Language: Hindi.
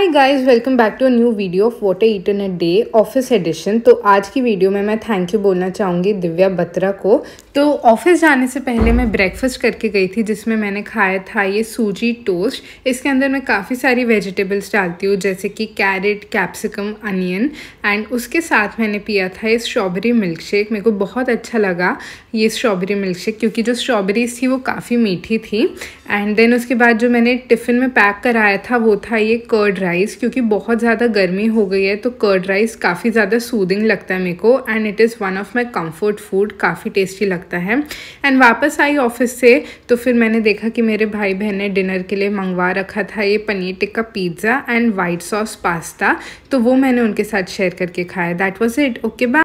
hi guys welcome back to a new video of what eaten a day office edition तो आज की वीडियो में मैं थैंक यू बोलना चाहूँगी दिव्या बत्रा को तो ऑफिस जाने से पहले मैं ब्रेकफास्ट करके गई थी जिसमें मैंने खाया था ये सूजी टोस्ट इसके अंदर मैं काफ़ी सारी वेजिटेबल्स डालती हूँ जैसे कि कैरेट कैप्सिकम अनियन एंड उसके साथ मैंने पिया था ये स्ट्रॉबेरी मिल्क शेक मेरे को बहुत अच्छा लगा ये स्ट्रॉबेरी मिल्क शेक क्योंकि जो स्ट्रॉबेरीज थी वो काफ़ी मीठी थी एंड देन उसके बाद जो मैंने टिफ़िन में पैक कराया था वो था ये कर्ड राइस क्योंकि बहुत ज़्यादा गर्मी हो गई है तो कर्ड राइस काफ़ी ज़्यादा सूदिंग लगता है मेरे को and it is one of my comfort food काफ़ी टेस्टी लगता है एंड वापस आई ऑफिस से तो फिर मैंने देखा कि मेरे भाई बहन ने डिनर के लिए मंगवा रखा था ये paneer tikka pizza and white sauce pasta तो वो मैंने उनके साथ शेयर करके खाया that was it okay bye